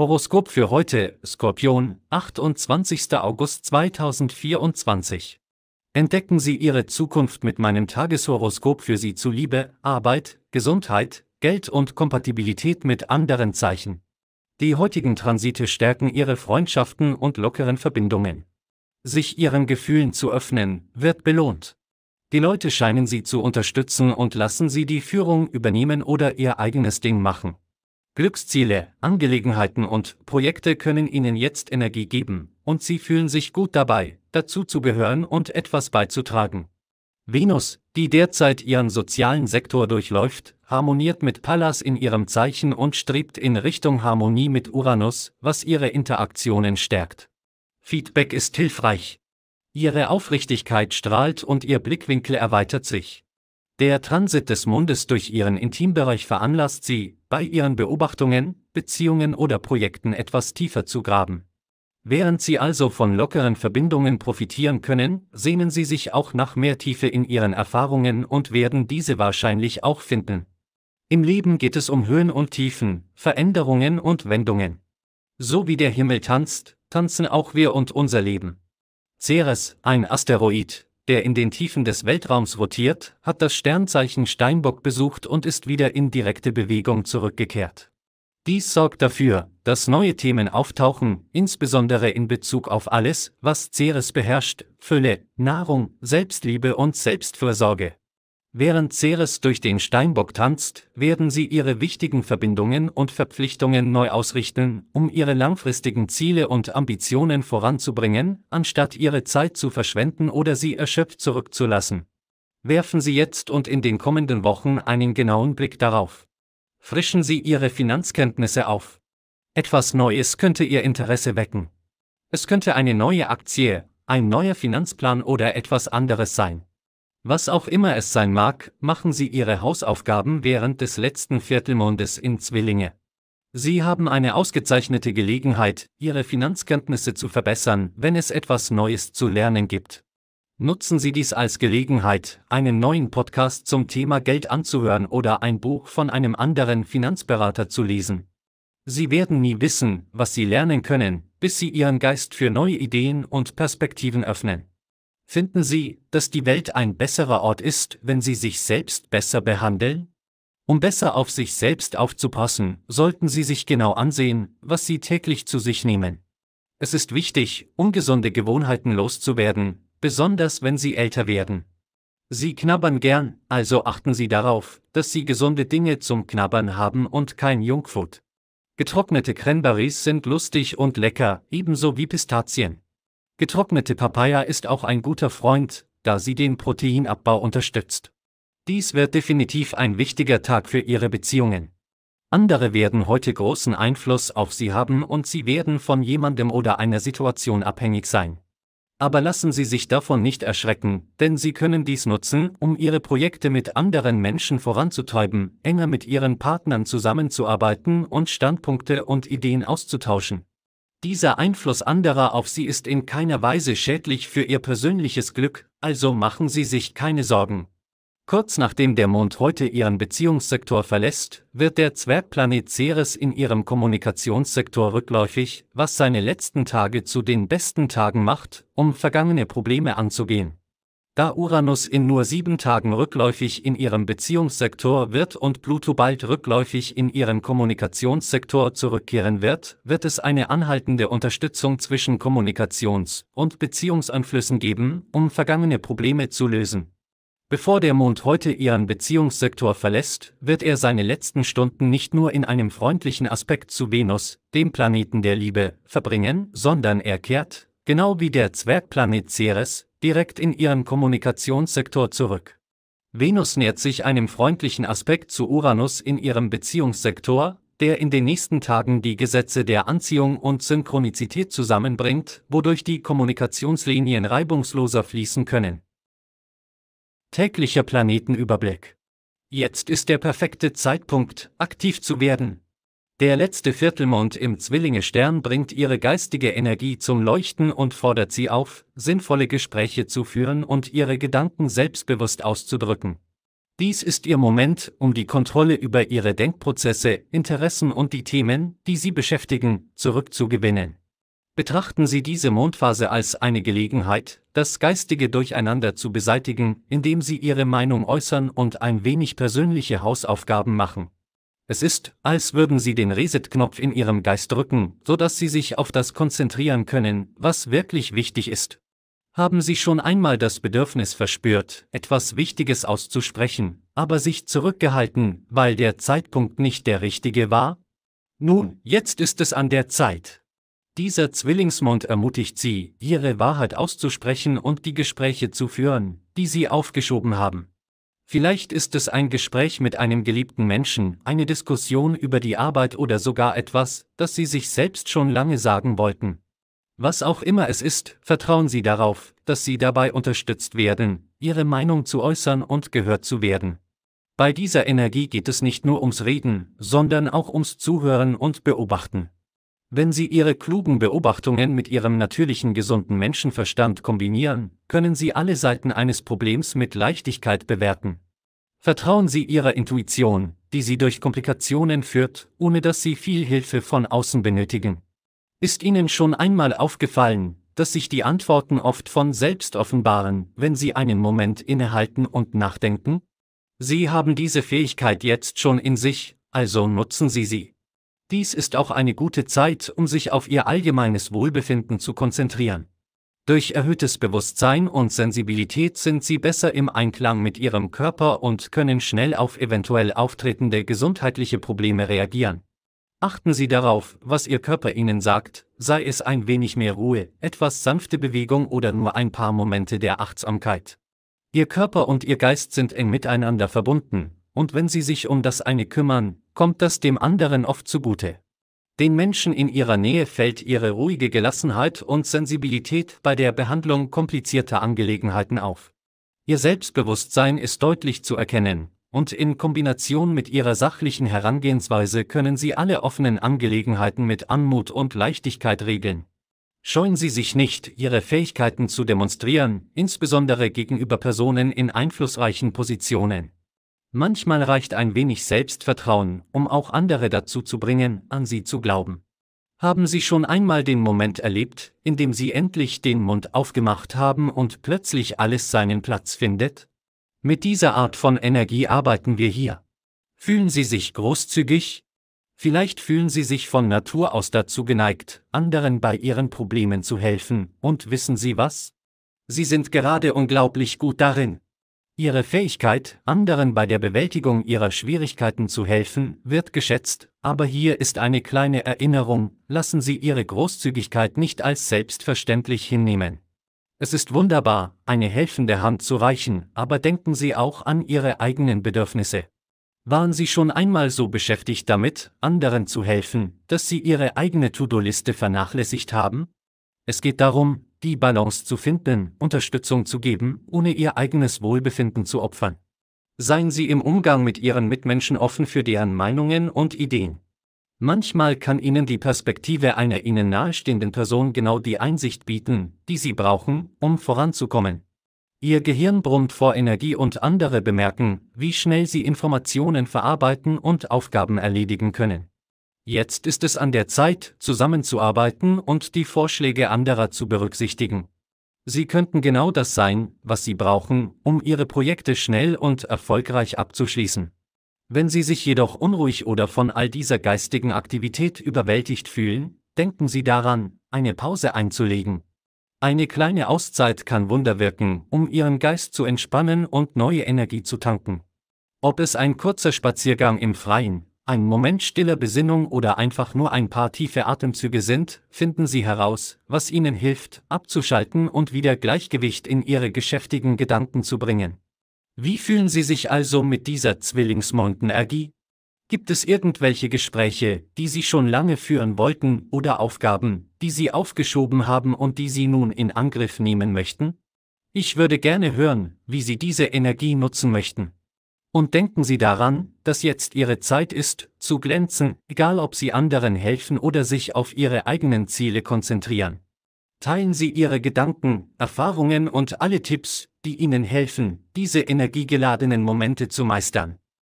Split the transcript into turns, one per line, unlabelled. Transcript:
Horoskop für heute, Skorpion, 28. August 2024. Entdecken Sie Ihre Zukunft mit meinem Tageshoroskop für Sie zu Liebe, Arbeit, Gesundheit, Geld und Kompatibilität mit anderen Zeichen. Die heutigen Transite stärken Ihre Freundschaften und lockeren Verbindungen. Sich Ihren Gefühlen zu öffnen, wird belohnt. Die Leute scheinen Sie zu unterstützen und lassen Sie die Führung übernehmen oder Ihr eigenes Ding machen. Glücksziele, Angelegenheiten und Projekte können Ihnen jetzt Energie geben, und Sie fühlen sich gut dabei, dazu zu gehören und etwas beizutragen. Venus, die derzeit ihren sozialen Sektor durchläuft, harmoniert mit Pallas in ihrem Zeichen und strebt in Richtung Harmonie mit Uranus, was ihre Interaktionen stärkt. Feedback ist hilfreich. Ihre Aufrichtigkeit strahlt und ihr Blickwinkel erweitert sich. Der Transit des Mondes durch ihren Intimbereich veranlasst sie, bei ihren Beobachtungen, Beziehungen oder Projekten etwas tiefer zu graben. Während sie also von lockeren Verbindungen profitieren können, sehnen sie sich auch nach mehr Tiefe in ihren Erfahrungen und werden diese wahrscheinlich auch finden. Im Leben geht es um Höhen und Tiefen, Veränderungen und Wendungen. So wie der Himmel tanzt, tanzen auch wir und unser Leben. Ceres, ein Asteroid, der in den Tiefen des Weltraums rotiert, hat das Sternzeichen Steinbock besucht und ist wieder in direkte Bewegung zurückgekehrt. Dies sorgt dafür, dass neue Themen auftauchen, insbesondere in Bezug auf alles, was Ceres beherrscht, Fülle, Nahrung, Selbstliebe und Selbstfürsorge. Während Ceres durch den Steinbock tanzt, werden sie ihre wichtigen Verbindungen und Verpflichtungen neu ausrichten, um ihre langfristigen Ziele und Ambitionen voranzubringen, anstatt ihre Zeit zu verschwenden oder sie erschöpft zurückzulassen. Werfen Sie jetzt und in den kommenden Wochen einen genauen Blick darauf. Frischen Sie Ihre Finanzkenntnisse auf. Etwas Neues könnte Ihr Interesse wecken. Es könnte eine neue Aktie, ein neuer Finanzplan oder etwas anderes sein. Was auch immer es sein mag, machen Sie Ihre Hausaufgaben während des letzten Viertelmondes in Zwillinge. Sie haben eine ausgezeichnete Gelegenheit, Ihre Finanzkenntnisse zu verbessern, wenn es etwas Neues zu lernen gibt. Nutzen Sie dies als Gelegenheit, einen neuen Podcast zum Thema Geld anzuhören oder ein Buch von einem anderen Finanzberater zu lesen. Sie werden nie wissen, was Sie lernen können, bis Sie Ihren Geist für neue Ideen und Perspektiven öffnen. Finden Sie, dass die Welt ein besserer Ort ist, wenn Sie sich selbst besser behandeln? Um besser auf sich selbst aufzupassen, sollten Sie sich genau ansehen, was Sie täglich zu sich nehmen. Es ist wichtig, ungesunde Gewohnheiten loszuwerden, besonders wenn Sie älter werden. Sie knabbern gern, also achten Sie darauf, dass Sie gesunde Dinge zum Knabbern haben und kein Junkfood. Getrocknete Cranberries sind lustig und lecker, ebenso wie Pistazien. Getrocknete Papaya ist auch ein guter Freund, da sie den Proteinabbau unterstützt. Dies wird definitiv ein wichtiger Tag für ihre Beziehungen. Andere werden heute großen Einfluss auf sie haben und sie werden von jemandem oder einer Situation abhängig sein. Aber lassen Sie sich davon nicht erschrecken, denn Sie können dies nutzen, um Ihre Projekte mit anderen Menschen voranzutreiben, enger mit Ihren Partnern zusammenzuarbeiten und Standpunkte und Ideen auszutauschen. Dieser Einfluss anderer auf Sie ist in keiner Weise schädlich für Ihr persönliches Glück, also machen Sie sich keine Sorgen. Kurz nachdem der Mond heute Ihren Beziehungssektor verlässt, wird der Zwergplanet Ceres in Ihrem Kommunikationssektor rückläufig, was seine letzten Tage zu den besten Tagen macht, um vergangene Probleme anzugehen. Da Uranus in nur sieben Tagen rückläufig in ihrem Beziehungssektor wird und Pluto bald rückläufig in ihrem Kommunikationssektor zurückkehren wird, wird es eine anhaltende Unterstützung zwischen Kommunikations- und Beziehungsanflüssen geben, um vergangene Probleme zu lösen. Bevor der Mond heute ihren Beziehungssektor verlässt, wird er seine letzten Stunden nicht nur in einem freundlichen Aspekt zu Venus, dem Planeten der Liebe, verbringen, sondern er kehrt, genau wie der Zwergplanet Ceres, direkt in ihren Kommunikationssektor zurück. Venus nähert sich einem freundlichen Aspekt zu Uranus in ihrem Beziehungssektor, der in den nächsten Tagen die Gesetze der Anziehung und Synchronizität zusammenbringt, wodurch die Kommunikationslinien reibungsloser fließen können. Täglicher Planetenüberblick. Jetzt ist der perfekte Zeitpunkt, aktiv zu werden, der letzte Viertelmond im Zwillinge-Stern bringt ihre geistige Energie zum Leuchten und fordert sie auf, sinnvolle Gespräche zu führen und ihre Gedanken selbstbewusst auszudrücken. Dies ist ihr Moment, um die Kontrolle über ihre Denkprozesse, Interessen und die Themen, die sie beschäftigen, zurückzugewinnen. Betrachten Sie diese Mondphase als eine Gelegenheit, das geistige Durcheinander zu beseitigen, indem Sie Ihre Meinung äußern und ein wenig persönliche Hausaufgaben machen. Es ist, als würden sie den Reset-Knopf in ihrem Geist drücken, sodass sie sich auf das konzentrieren können, was wirklich wichtig ist. Haben Sie schon einmal das Bedürfnis verspürt, etwas Wichtiges auszusprechen, aber sich zurückgehalten, weil der Zeitpunkt nicht der richtige war? Nun, jetzt ist es an der Zeit. Dieser Zwillingsmond ermutigt Sie, Ihre Wahrheit auszusprechen und die Gespräche zu führen, die Sie aufgeschoben haben. Vielleicht ist es ein Gespräch mit einem geliebten Menschen, eine Diskussion über die Arbeit oder sogar etwas, das Sie sich selbst schon lange sagen wollten. Was auch immer es ist, vertrauen Sie darauf, dass Sie dabei unterstützt werden, Ihre Meinung zu äußern und gehört zu werden. Bei dieser Energie geht es nicht nur ums Reden, sondern auch ums Zuhören und Beobachten. Wenn Sie Ihre klugen Beobachtungen mit Ihrem natürlichen gesunden Menschenverstand kombinieren, können Sie alle Seiten eines Problems mit Leichtigkeit bewerten. Vertrauen Sie Ihrer Intuition, die Sie durch Komplikationen führt, ohne dass Sie viel Hilfe von außen benötigen. Ist Ihnen schon einmal aufgefallen, dass sich die Antworten oft von selbst offenbaren, wenn Sie einen Moment innehalten und nachdenken? Sie haben diese Fähigkeit jetzt schon in sich, also nutzen Sie sie. Dies ist auch eine gute Zeit, um sich auf ihr allgemeines Wohlbefinden zu konzentrieren. Durch erhöhtes Bewusstsein und Sensibilität sind sie besser im Einklang mit ihrem Körper und können schnell auf eventuell auftretende gesundheitliche Probleme reagieren. Achten Sie darauf, was Ihr Körper Ihnen sagt, sei es ein wenig mehr Ruhe, etwas sanfte Bewegung oder nur ein paar Momente der Achtsamkeit. Ihr Körper und Ihr Geist sind eng miteinander verbunden, und wenn sie sich um das eine kümmern, kommt das dem anderen oft zugute. Den Menschen in ihrer Nähe fällt ihre ruhige Gelassenheit und Sensibilität bei der Behandlung komplizierter Angelegenheiten auf. Ihr Selbstbewusstsein ist deutlich zu erkennen, und in Kombination mit ihrer sachlichen Herangehensweise können sie alle offenen Angelegenheiten mit Anmut und Leichtigkeit regeln. Scheuen Sie sich nicht, Ihre Fähigkeiten zu demonstrieren, insbesondere gegenüber Personen in einflussreichen Positionen. Manchmal reicht ein wenig Selbstvertrauen, um auch andere dazu zu bringen, an sie zu glauben. Haben Sie schon einmal den Moment erlebt, in dem Sie endlich den Mund aufgemacht haben und plötzlich alles seinen Platz findet? Mit dieser Art von Energie arbeiten wir hier. Fühlen Sie sich großzügig? Vielleicht fühlen Sie sich von Natur aus dazu geneigt, anderen bei ihren Problemen zu helfen, und wissen Sie was? Sie sind gerade unglaublich gut darin, Ihre Fähigkeit, anderen bei der Bewältigung ihrer Schwierigkeiten zu helfen, wird geschätzt, aber hier ist eine kleine Erinnerung, lassen Sie Ihre Großzügigkeit nicht als selbstverständlich hinnehmen. Es ist wunderbar, eine helfende Hand zu reichen, aber denken Sie auch an Ihre eigenen Bedürfnisse. Waren Sie schon einmal so beschäftigt damit, anderen zu helfen, dass Sie Ihre eigene To-Do-Liste vernachlässigt haben? Es geht darum, die Balance zu finden, Unterstützung zu geben, ohne ihr eigenes Wohlbefinden zu opfern. Seien Sie im Umgang mit Ihren Mitmenschen offen für deren Meinungen und Ideen. Manchmal kann Ihnen die Perspektive einer Ihnen nahestehenden Person genau die Einsicht bieten, die Sie brauchen, um voranzukommen. Ihr Gehirn brummt vor Energie und andere bemerken, wie schnell Sie Informationen verarbeiten und Aufgaben erledigen können. Jetzt ist es an der Zeit, zusammenzuarbeiten und die Vorschläge anderer zu berücksichtigen. Sie könnten genau das sein, was Sie brauchen, um Ihre Projekte schnell und erfolgreich abzuschließen. Wenn Sie sich jedoch unruhig oder von all dieser geistigen Aktivität überwältigt fühlen, denken Sie daran, eine Pause einzulegen. Eine kleine Auszeit kann Wunder wirken, um Ihren Geist zu entspannen und neue Energie zu tanken. Ob es ein kurzer Spaziergang im Freien, ein Moment stiller Besinnung oder einfach nur ein paar tiefe Atemzüge sind, finden Sie heraus, was Ihnen hilft, abzuschalten und wieder Gleichgewicht in Ihre geschäftigen Gedanken zu bringen. Wie fühlen Sie sich also mit dieser Zwillingsmontenergie? Gibt es irgendwelche Gespräche, die Sie schon lange führen wollten oder Aufgaben, die Sie aufgeschoben haben und die Sie nun in Angriff nehmen möchten? Ich würde gerne hören, wie Sie diese Energie nutzen möchten. Und denken Sie daran, dass jetzt Ihre Zeit ist, zu glänzen, egal ob Sie anderen helfen oder sich auf Ihre eigenen Ziele konzentrieren. Teilen Sie Ihre Gedanken, Erfahrungen und alle Tipps, die Ihnen helfen, diese energiegeladenen Momente zu meistern.